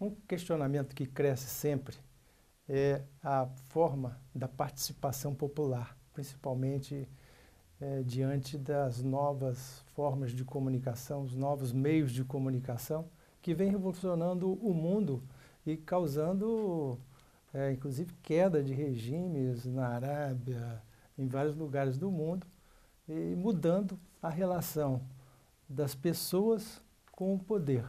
Um questionamento que cresce sempre é a forma da participação popular, principalmente é, diante das novas formas de comunicação, os novos meios de comunicação que vem revolucionando o mundo e causando, é, inclusive, queda de regimes na Arábia, em vários lugares do mundo, e mudando a relação das pessoas com o poder.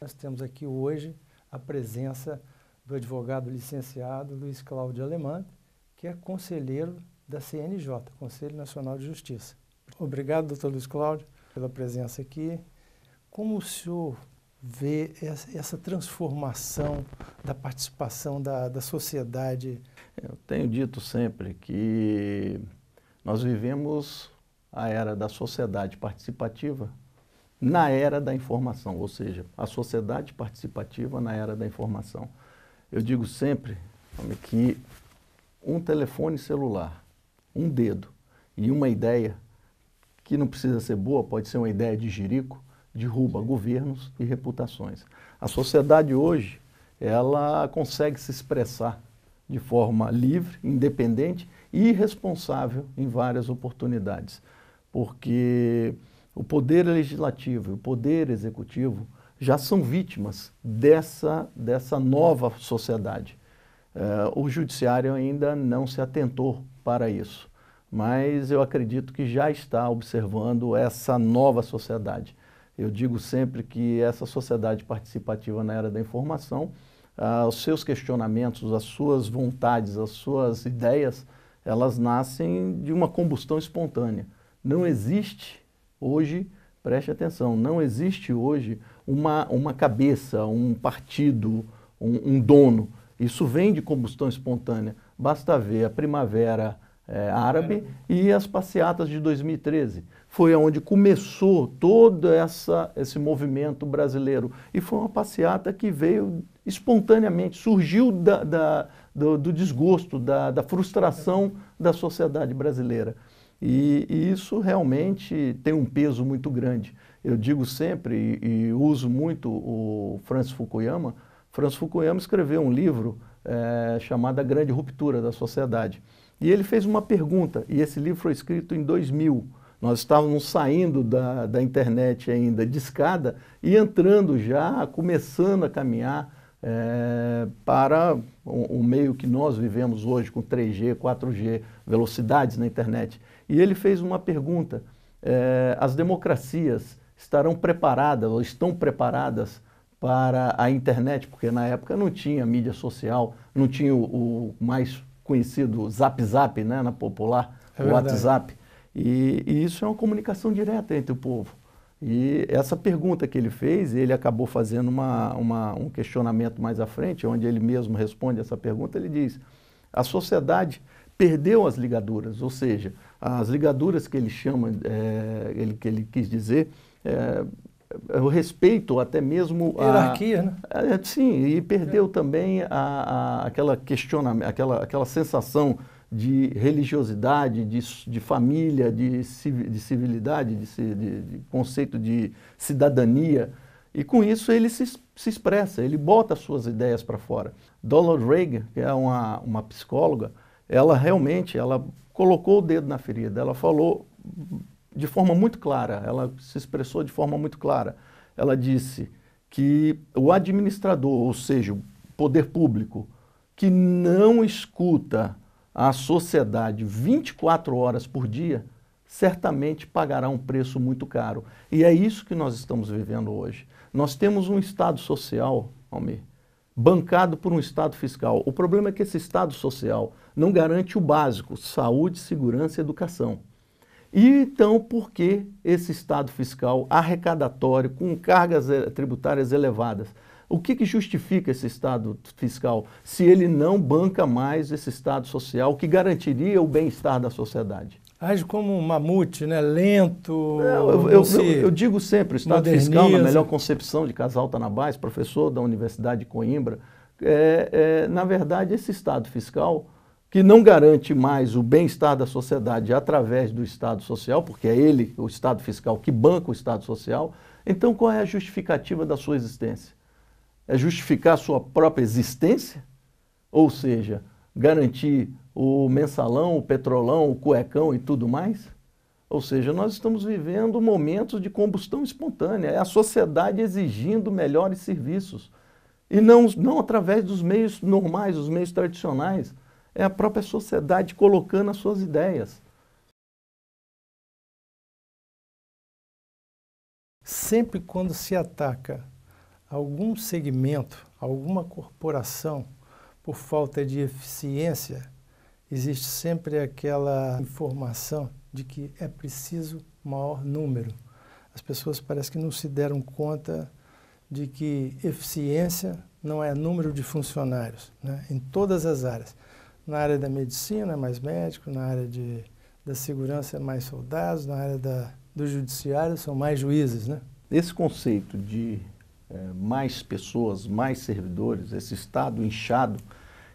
Nós temos aqui hoje a presença do advogado licenciado Luiz Cláudio Alemã, que é conselheiro da CNJ, Conselho Nacional de Justiça. Obrigado, doutor Luiz Cláudio, pela presença aqui. Como o senhor vê essa transformação da participação da, da sociedade? Eu tenho dito sempre que nós vivemos a era da sociedade participativa na era da informação, ou seja, a sociedade participativa na era da informação. Eu digo sempre que um telefone celular um dedo e uma ideia que não precisa ser boa, pode ser uma ideia de jirico, derruba governos e reputações. A sociedade hoje, ela consegue se expressar de forma livre, independente e responsável em várias oportunidades, porque o poder legislativo e o poder executivo já são vítimas dessa, dessa nova sociedade. Eh, o judiciário ainda não se atentou para isso. Mas eu acredito que já está observando essa nova sociedade. Eu digo sempre que essa sociedade participativa na era da informação, ah, os seus questionamentos, as suas vontades, as suas ideias, elas nascem de uma combustão espontânea. Não existe hoje, preste atenção, não existe hoje uma, uma cabeça, um partido, um, um dono. Isso vem de combustão espontânea. Basta ver a primavera eh, árabe é. e as passeatas de 2013. Foi onde começou todo essa, esse movimento brasileiro. E foi uma passeata que veio espontaneamente, surgiu da, da, do, do, desgosto, da, da frustração da sociedade brasileira. E, e, isso realmente tem um peso muito grande. Eu digo sempre, e, e uso muito o Francis Fukuyama, Francis Fukuyama escreveu um livro é, chamada Grande Ruptura da Sociedade. E ele fez uma pergunta, e esse livro foi escrito em 2000. Nós estávamos saindo da, da internet ainda de escada e entrando já, começando a caminhar é, para o, o, meio que nós vivemos hoje, com 3G, 4G, velocidades na internet. E ele fez uma pergunta: é, as democracias estarão preparadas ou estão preparadas para a internet, porque na época não tinha mídia social, não tinha o, o mais conhecido Zap Zap, né, na popular, é o WhatsApp. E, e isso é uma comunicação direta entre o povo. E essa pergunta que ele fez, ele acabou fazendo uma, uma, um questionamento mais à frente, onde ele mesmo responde essa pergunta. Ele diz: a sociedade perdeu as ligaduras, ou seja, as ligaduras que ele chama, é, ele, que ele quis dizer, é, o respeito, até mesmo a hierarquia, né? A, é, sim, e perdeu é. também a, a, aquela questionamento, aquela, aquela sensação de religiosidade, de, de família, de, de civilidade, de, de, de, conceito de cidadania. E com isso ele se, se expressa, ele bota suas ideias para fora. Donald Reagan, que é uma, uma psicóloga, ela realmente ela colocou o dedo na ferida, ela falou de forma muito clara, ela se expressou de forma muito clara. Ela disse que o administrador, ou seja, o poder público, que não escuta a sociedade 24 horas por dia, certamente pagará um preço muito caro. E é isso que nós estamos vivendo hoje. Nós temos um Estado social, Almir, bancado por um Estado fiscal. O problema é que esse Estado social não garante o básico: saúde, segurança e educação. E então, por que esse estado fiscal arrecadatório, com cargas eh, tributárias elevadas? O que, que, justifica esse estado fiscal se ele não banca mais esse estado social que garantiria o bem-estar da sociedade? Age como um mamute, né? lento. eu, eu, eu, eu, digo sempre: o estado moderniza. fiscal, na melhor concepção de Casal Tanabás, professor da Universidade de Coimbra, é, é, na verdade, esse estado fiscal que não garante mais o bem-estar da sociedade através do Estado Social, porque é ele, o Estado Fiscal, que banca o Estado Social, então qual é a justificativa da sua existência? É justificar a sua própria existência? Ou seja, garantir o mensalão, o petrolão, o cuecão e tudo mais? Ou seja, nós estamos vivendo momentos de combustão espontânea, é a sociedade exigindo melhores serviços. E não, não através dos meios normais, os meios tradicionais é a própria sociedade colocando as suas ideias. Sempre quando se ataca algum segmento, alguma corporação, por falta de eficiência, existe sempre aquela informação de que é preciso maior número. As pessoas parecem que não se deram conta de que eficiência não é número de funcionários, né? em todas as áreas. Na área da medicina, mais médicos, na área de, da segurança, mais soldados, na área da, do judiciário, são mais juízes, né? Esse conceito de é, mais pessoas, mais servidores, esse Estado inchado,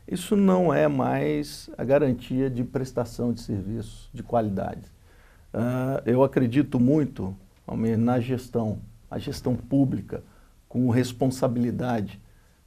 isso não é mais a garantia de prestação de serviços de qualidade. Uh, eu acredito muito na gestão, a gestão pública, com responsabilidade,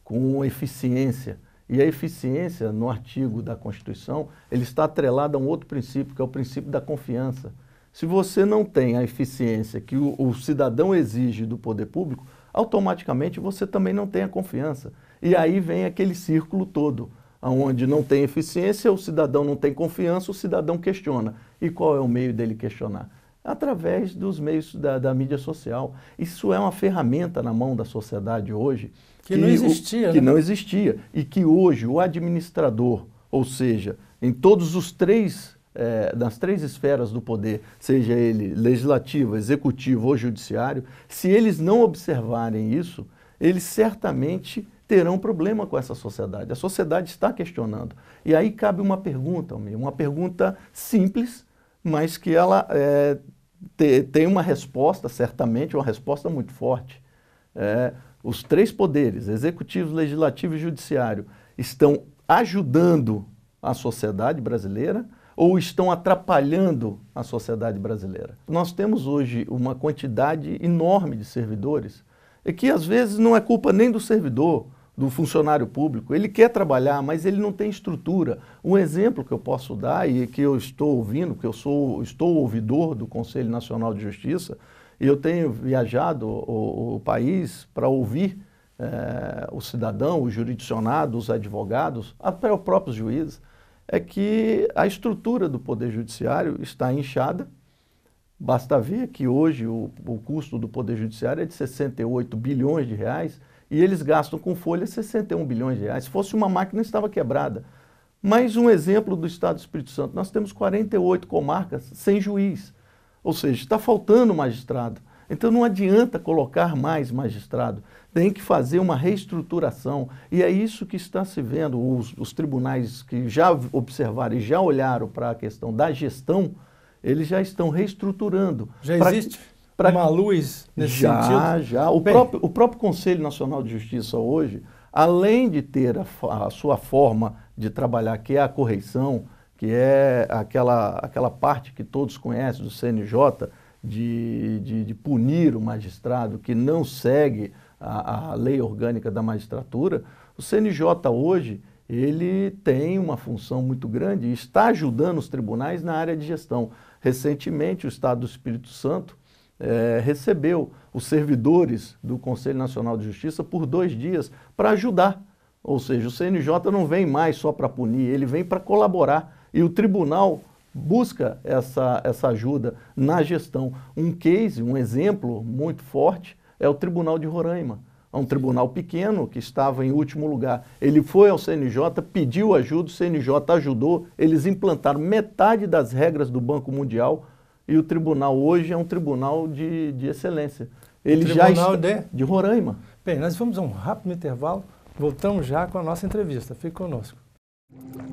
com eficiência. E a eficiência, no artigo da Constituição, ele está atrelado a um outro princípio, que é o princípio da confiança. Se você não tem a eficiência que o, o cidadão exige do poder público, automaticamente você também não tem a confiança. E aí vem aquele círculo todo onde não tem eficiência, o cidadão não tem confiança, o cidadão questiona. E qual é o meio dele questionar? através dos meios da, da mídia social. Isso é uma ferramenta na mão da sociedade hoje. Que, que não existia. O, que né? não existia. E que hoje o administrador, ou seja, em todos os três é, nas três esferas do poder, seja ele legislativo, executivo ou judiciário, se eles não observarem isso, eles certamente terão problema com essa sociedade. A sociedade está questionando. E aí cabe uma pergunta, uma pergunta simples, mas que ela é, te, tem uma resposta, certamente, uma resposta muito forte. É, os três poderes, executivo, legislativo e judiciário, estão ajudando a sociedade brasileira ou estão atrapalhando a sociedade brasileira? Nós temos hoje uma quantidade enorme de servidores e que às vezes não é culpa nem do servidor, do funcionário público. Ele quer trabalhar, mas ele não tem estrutura. Um exemplo que eu posso dar e que eu estou ouvindo, que eu sou, estou ouvidor do Conselho Nacional de Justiça, e eu tenho viajado o, o país para ouvir é, o cidadão, o jurisdicionado, os advogados, até os próprios juízes, é que a estrutura do Poder Judiciário está inchada. Basta ver que hoje o, o custo do Poder Judiciário é de 68 bilhões de reais e eles gastam com folha 61 bilhões de reais. Se fosse uma máquina, estava quebrada. Mais um exemplo do Estado do Espírito Santo. Nós temos 48 comarcas sem juiz, ou seja, está faltando magistrado. Então não adianta colocar mais magistrado, tem que fazer uma reestruturação. E é isso que está se vendo. Os, os tribunais que já observaram e já olharam para a questão da gestão, eles já estão reestruturando. Já existe? para uma luz nesse já, sentido? Já, o próprio, o próprio Conselho Nacional de Justiça hoje, além de ter a, a, sua forma de trabalhar, que é a correição, que é aquela, aquela parte que todos conhecem do CNJ, de, de, de punir o magistrado que não segue a, a lei orgânica da magistratura, o CNJ hoje ele tem uma função muito grande e está ajudando os tribunais na área de gestão. Recentemente, o Estado do Espírito Santo é, recebeu os servidores do Conselho Nacional de Justiça por dois dias para ajudar. Ou seja, o CNJ não vem mais só para punir, ele vem para colaborar. E o tribunal busca essa, essa ajuda na gestão. Um case, um exemplo muito forte, é o Tribunal de Roraima. É um tribunal pequeno que estava em último lugar. Ele foi ao CNJ, pediu ajuda, o CNJ ajudou, eles implantaram metade das regras do Banco Mundial e o tribunal hoje é um tribunal de, de excelência. Ele já está, de... de Roraima. Bem, nós vamos a um rápido intervalo, voltamos já com a nossa entrevista. Fique conosco. Música